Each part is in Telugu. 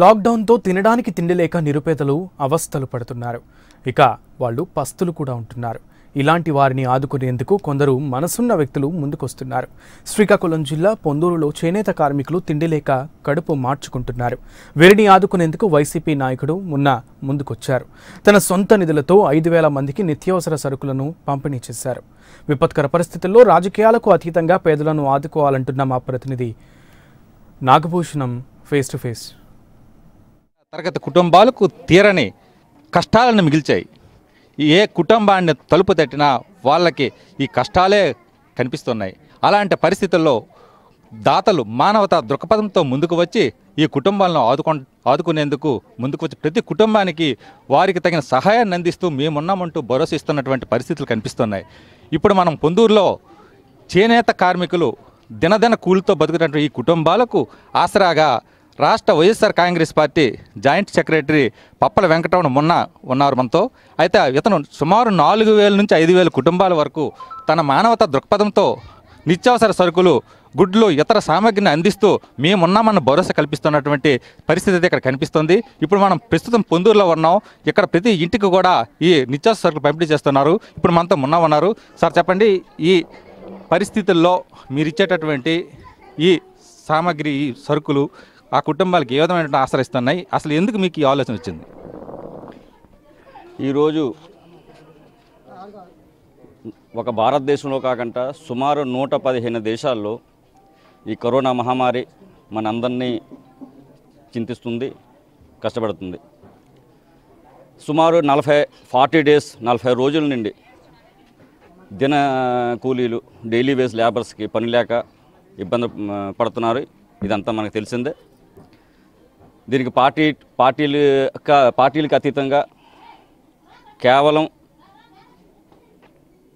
లాక్డౌన్తో తినడానికి తిండి లేక నిరుపేదలు అవస్థలు పడుతున్నారు ఇక వాళ్ళు పస్తులు కూడా ఉంటున్నారు ఇలాంటి వారిని ఆదుకునేందుకు కొందరు మనసున్న వ్యక్తులు ముందుకొస్తున్నారు శ్రీకాకుళం జిల్లా పొందూరులో చేనేత కార్మికులు తిండి లేక కడుపు మార్చుకుంటున్నారు వీరిని ఆదుకునేందుకు వైసీపీ నాయకుడు మున్న ముందుకొచ్చారు తన సొంత నిధులతో ఐదు వేల మందికి నిత్యావసర సరుకులను పంపిణీ చేశారు విపత్కర పరిస్థితుల్లో రాజకీయాలకు అతీతంగా పేదలను ఆదుకోవాలంటున్న మా ప్రతినిధి నాగభూషణం ఫేస్ టు ఫేస్ తరగతి కుటుంబాలకు తీరని కష్టాలను మిగిల్చాయి ఏ కుటుంబాన్ని తలుపు తట్టినా వాళ్ళకి ఈ కష్టాలే కనిపిస్తున్నాయి అలాంటి పరిస్థితుల్లో దాతలు మానవత దృక్పథంతో ముందుకు వచ్చి ఈ కుటుంబాలను ఆదుకొ ఆదుకునేందుకు ముందుకు వచ్చి ప్రతి కుటుంబానికి వారికి తగిన సహాయాన్ని అందిస్తూ మేమున్నామంటూ భరోసా ఇస్తున్నటువంటి పరిస్థితులు కనిపిస్తున్నాయి ఇప్పుడు మనం పొందూరులో చేనేత కార్మికులు దినదిన కూలితో బతుకుతున్నటువంటి ఈ కుటుంబాలకు ఆసరాగా రాష్ట్ర వైఎస్ఆర్ కాంగ్రెస్ పార్టీ జాయింట్ సెక్రటరీ పప్పల వెంకటరమణ మొన్న ఉన్నారు మనతో అయితే ఇతను సుమారు నాలుగు వేల నుంచి ఐదు వేల కుటుంబాల వరకు తన మానవత దృక్పథంతో నిత్యావసర సరుకులు గుడ్లు ఇతర సామాగ్రిని అందిస్తూ మేమున్నామన్న భరోసా కల్పిస్తున్నటువంటి పరిస్థితి అయితే ఇక్కడ కనిపిస్తుంది ఇప్పుడు మనం ప్రస్తుతం పొందూరులో ఉన్నాం ఇక్కడ ప్రతి ఇంటికి కూడా ఈ నిత్యావసర సరుకులు పంపిణీ చేస్తున్నారు ఇప్పుడు మనతో మొన్న ఉన్నారు సార్ చెప్పండి ఈ పరిస్థితుల్లో మీరు ఇచ్చేటటువంటి ఈ సామాగ్రి ఈ సరుకులు ఆ కుటుంబాలకు ఏ విధమైన ఆశ్రయిస్తున్నాయి అసలు ఎందుకు మీకు ఈ ఆలోచన వచ్చింది ఈరోజు ఒక భారతదేశంలో కాకుండా సుమారు నూట పదిహేను దేశాల్లో ఈ కరోనా మహమ్మారి మనందరినీ చింతిస్తుంది కష్టపడుతుంది సుమారు నలభై ఫార్టీ డేస్ నలభై రోజుల నుండి దిన కూలీలు డైలీ వేస్ లేబర్స్కి పని లేక ఇబ్బంది పడుతున్నారు ఇదంతా మనకు తెలిసిందే దీనికి పార్టీ పార్టీలు పార్టీలకు అతీతంగా కేవలం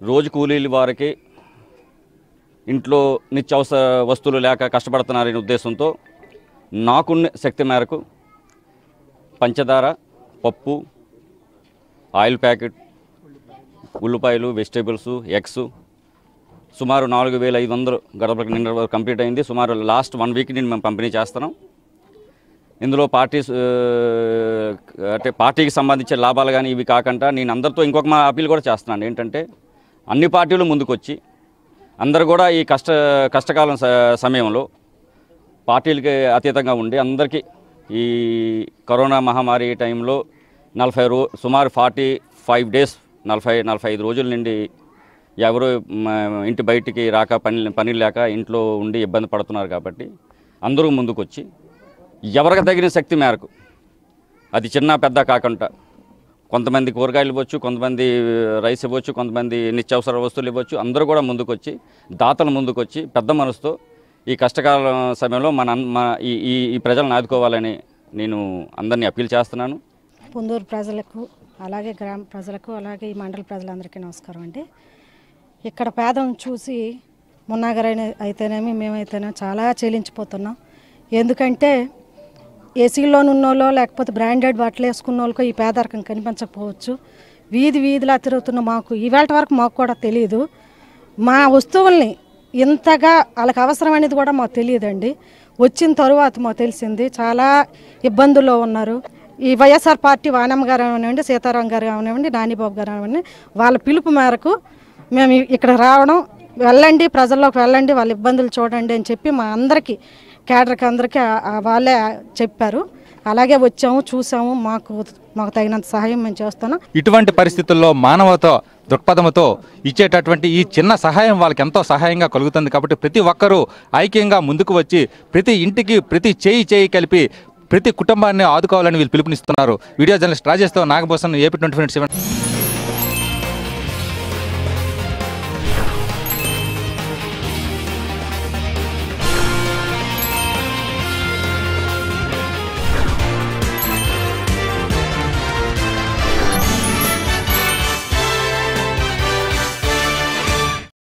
రోజు కూలీల వారికి ఇంట్లో నిత్యావసర వస్తువులు లేక కష్టపడుతున్నారనే ఉద్దేశంతో నాకున్న శక్తి మేరకు పంచదార పప్పు ఆయిల్ ప్యాకెట్ ఉల్లిపాయలు వెజిటేబుల్స్ ఎగ్స్ సుమారు నాలుగు వేల ఐదు వందలు గడపలకు నిన్న కంప్లీట్ అయింది సుమారు లాస్ట్ వన్ వీక్ నేను మేము పంపిణీ చేస్తున్నాం ఇందులో పార్టీ అంటే పార్టీకి సంబంధించిన లాభాలు కానీ ఇవి కాకుండా నేను అందరితో ఇంకొక మా అప్పీల్ కూడా చేస్తున్నాను ఏంటంటే అన్ని పార్టీలు ముందుకొచ్చి అందరు కూడా ఈ కష్ట కష్టకాలం సమయంలో పార్టీలకి అతీతంగా ఉండి అందరికీ ఈ కరోనా మహమ్మారి టైంలో నలభై రో సుమారు ఫార్టీ ఫైవ్ డేస్ నలభై నలభై ఐదు రోజుల నుండి ఎవరు ఇంటి బయటికి రాక పని పని లేక ఇంట్లో ఉండి ఇబ్బంది పడుతున్నారు కాబట్టి అందరూ ముందుకొచ్చి ఎవరికి తగిన శక్తి మేరకు అది చిన్న పెద్ద కాకుండా కొంతమంది కూరగాయలు ఇవ్వచ్చు కొంతమంది రైస్ ఇవ్వచ్చు కొంతమంది నిత్యావసర వస్తువులు ఇవ్వచ్చు అందరూ కూడా ముందుకొచ్చి దాతలు ముందుకొచ్చి పెద్ద మనసుతో ఈ కష్టకాల సమయంలో మన మన ఈ ఈ ప్రజలను ఆదుకోవాలని నేను అందరినీ అప్పీల్ చేస్తున్నాను పుందూరు ప్రజలకు అలాగే గ్రామ ప్రజలకు అలాగే ఈ మండల ప్రజలందరికీ నమస్కారం అండి ఇక్కడ పేదం చూసి మున్నాగరైన అయితేనేమి మేమైతేనే చాలా చెల్లించిపోతున్నాం ఎందుకంటే ఉన్నోళ్ళో లేకపోతే బ్రాండెడ్ బట్టలు వేసుకున్న వాళ్ళకో ఈ పేదరికం కనిపించకపోవచ్చు వీధి వీధిలా తిరుగుతున్న మాకు ఇవాళ వరకు మాకు కూడా తెలియదు మా వస్తువుల్ని ఇంతగా వాళ్ళకి అవసరం అనేది కూడా మాకు తెలియదండి వచ్చిన తరువాత మాకు తెలిసింది చాలా ఇబ్బందుల్లో ఉన్నారు ఈ వైఎస్ఆర్ పార్టీ వానమ్మ గారు అవనివ్వండి సీతారాం గారు అవనివ్వండి నానిబాబు గారు అవ్వండి వాళ్ళ పిలుపు మేరకు మేము ఇక్కడ రావడం వెళ్ళండి ప్రజల్లోకి వెళ్ళండి వాళ్ళ ఇబ్బందులు చూడండి అని చెప్పి మా అందరికీ క్యాడర్కి అందరికీ వాళ్ళే చెప్పారు అలాగే వచ్చాము చూసాము మాకు మాకు తగినంత సహాయం మేము చేస్తున్నాం ఇటువంటి పరిస్థితుల్లో మానవతో దృక్పథంతో ఇచ్చేటటువంటి ఈ చిన్న సహాయం వాళ్ళకి ఎంతో సహాయంగా కలుగుతుంది కాబట్టి ప్రతి ఒక్కరూ ఐక్యంగా ముందుకు వచ్చి ప్రతి ఇంటికి ప్రతి చేయి చేయి కలిపి ప్రతి కుటుంబాన్ని ఆదుకోవాలని వీళ్ళు పిలుపునిస్తున్నారు వీడియో జర్నలిస్ట్ రాజేష్తో Nagabhushan AP twenty four seven